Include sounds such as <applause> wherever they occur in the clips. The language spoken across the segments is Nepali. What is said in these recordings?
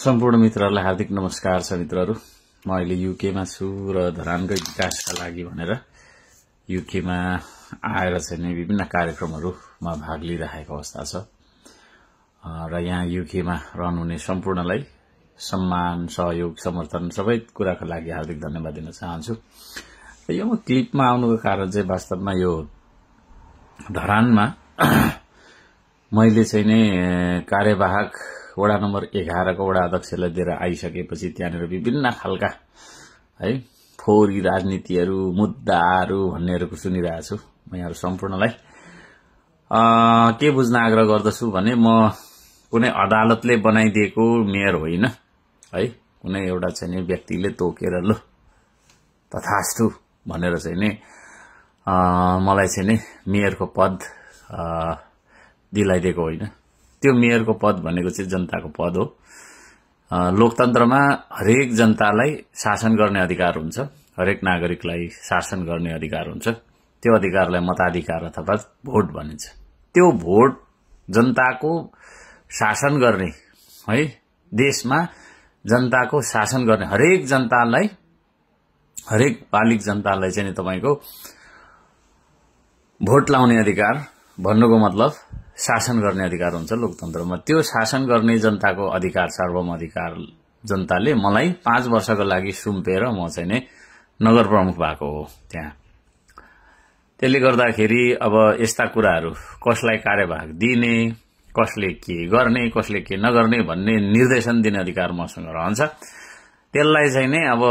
सम्पूर्ण मित्रहरूलाई हार्दिक नमस्कार छ मित्रहरू म अहिले युकेमा छु र धरानकै विकासका लागि भनेर युकेमा आएर चाहिँ विभिन्न कार्यक्रमहरूमा भाग लिइराखेको अवस्था छ र यहाँ युकेमा रहनुहुने सम्पूर्णलाई सम्मान सहयोग समर्थन सबै कुराको लागि हार्दिक धन्यवाद दिन चाहन्छु यो म क्लिपमा आउनुको कारण चाहिँ वास्तवमा यो धरानमा <clears throat> मैले चाहिँ नै कार्यवाहक वडा नम्बर एघारको वडा अध्यक्षलाई दिएर आइसकेपछि त्यहाँनिर विभिन्न खालका है फोहोरी राजनीतिहरू मुद्दाहरू भन्नेहरूको सुनिरहेछु म यहाँहरू सम्पूर्णलाई के बुझ्न आग्रह गर्दछु भने म कुनै अदालतले बनाइदिएको मेयर होइन है कुनै एउटा चाहिँ नि व्यक्तिले तोकेर ल तथास्तु भनेर चाहिँ नि मलाई चाहिँ नि मेयरको पद दिलाइदिएको होइन त्यो मेयरको पद भनेको चाहिँ जनताको पद हो लोकतन्त्रमा हरेक जनतालाई शासन गर्ने अधिकार हुन्छ हरेक नागरिकलाई शासन गर्ने अधिकार हुन्छ त्यो अधिकारलाई मताधिकार अथवा भोट भनिन्छ त्यो भोट जनताको शासन गर्ने है देशमा जनताको शासन गर्ने हरेक जनतालाई हरेक बालिक जनतालाई चाहिँ तपाईँको भोट लाउने अधिकार भन्नुको मतलब शासन गर्ने अधिकार हुन्छ लोकतन्त्रमा त्यो शासन गर्ने जनताको अधिकार सार्वम अधिकार जनताले मलाई पाँच वर्षको लागि सुम्पेर म चाहिँ नै नगर प्रमुख भएको हो त्यहाँ त्यसले गर्दाखेरि अब यस्ता कुराहरू कसलाई कार्यभाग दिने कसले के गर्ने कसले के नगर्ने भन्ने निर्देशन दिने अधिकार मसँग रहन्छ त्यसलाई चाहिँ नै अब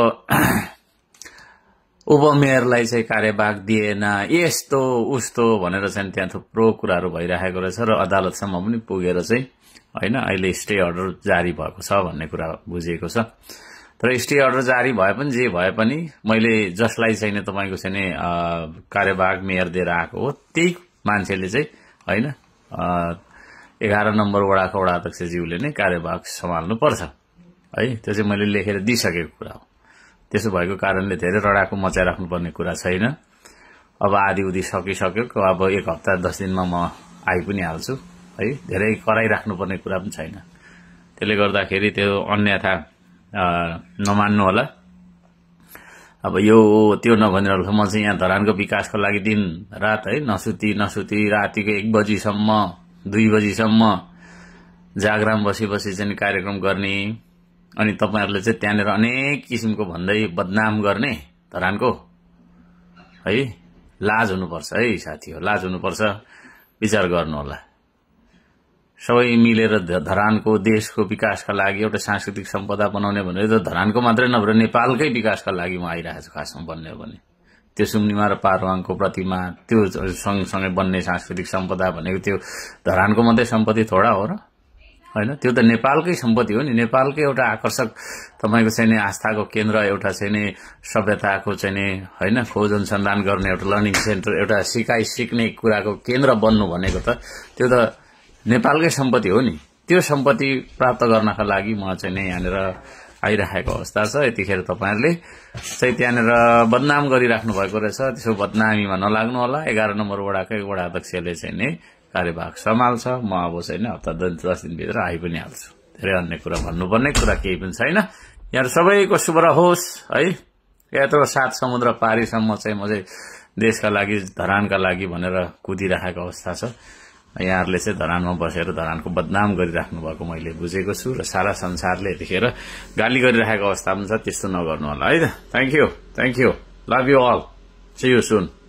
उपमेयरलाई चाहिँ कार्यभाग दिएन यस्तो उस्तो भनेर चाहिँ त्यहाँ थुप्रो कुराहरू भइराखेको रहेछ र अदालतसम्म पनि पुगेर चाहिँ होइन अहिले स्टे अर्डर जारी भएको छ भन्ने कुरा बुझेको छ तर स्टे अर्डर जारी भए पनि जे भए पनि मैले जसलाई चाहिँ तपाईँको चाहिँ कार्यभाग मेयर दिएर आएको हो त्यही मान्छेले चाहिँ होइन एघार नम्बर वडाको वडा अध्यक्षज्यूले नै कार्यभाग सम्हाल्नुपर्छ है त्यो चाहिँ मैले लेखेर दिइसकेको कुरा हो त्यसो भएको कारणले धेरै रडाको मचाइराख्नुपर्ने कुरा छैन अब आधी उधी सकिसक्यो अब एक हप्ता दस दिनमा म आइ पनि हाल्छु है धेरै कराइराख्नुपर्ने कुरा पनि छैन त्यसले गर्दाखेरि त्यो अन्यथा नमान्नु होला अब यो त्यो नभनेर म चाहिँ यहाँ धरानको विकासको लागि दिन रात है नसुती नसुती रातिको एक बजीसम्म दुई बजीसम्म जागराम बसी बसी चाहिँ कार्यक्रम गर्ने अनि तपाईँहरूले चाहिँ त्यहाँनिर अनेक किसिमको भन्दै बदनाम गर्ने धरानको है लाज हुनुपर्छ है साथी हो लाज हुनुपर्छ विचार गर्नुहोला सबै मिलेर धरानको देशको विकासका लागि एउटा सांस्कृतिक सम्पदा बनाउने भनेर त धरानको मात्रै नभएर नेपालकै विकासका लागि म आइरहेको छु खासमा बन्ने हो भने त्यो सुम्निमा र पारवाङको प्रतिमा त्यो सँगसँगै बन्ने सांस्कृतिक सम्पदा भनेको त्यो धरानको मात्रै सम्पत्ति थोडा हो र होइन त्यो त नेपालकै सम्पत्ति हो नि नेपालकै एउटा आकर्षक तपाईँको चाहिँ नि आस्थाको केन्द्र एउटा चाहिँ नि सभ्यताको चाहिँ नि होइन खोज अनुसन्धान गर्ने एउटा लर्निङ सेन्टर एउटा सिकाइ सिक्ने कुराको केन्द्र बन्नु भनेको त त्यो त नेपालकै सम्पत्ति हो नि त्यो सम्पत्ति प्राप्त गर्नका लागि म चाहिँ नि यहाँनिर आइराखेको अवस्था छ यतिखेर तपाईँहरूले चाहिँ त्यहाँनिर बदनाम गरिराख्नु भएको रहेछ त्यसो बदनामीमा नलाग्नु होला एघार नम्बर वडाकै वडा अध्यक्षले चाहिँ नि कार्यभाग सम्हाल्छ म अब छैन हप्ता दस दिनभित्र आइ पनि हाल्छु धेरै अन्य कुरा भन्नुपर्ने कुरा केही पनि छैन यहाँ सबैको शुभ रहोस् है यत्रो सात समुद्र पारीसम्म चाहिँ म चाहिँ देशका लागि धरानका लागि भनेर कुदिराखेको अवस्था छ यहाँहरूले चाहिँ धरानमा बसेर धरानको बदनाम गरिराख्नु भएको मैले बुझेको छु र सारा संसारले यतिखेर गाली गरिराखेको अवस्था पनि छ त्यस्तो नगर्नु होला है त thank you thank you love you I'll see you soon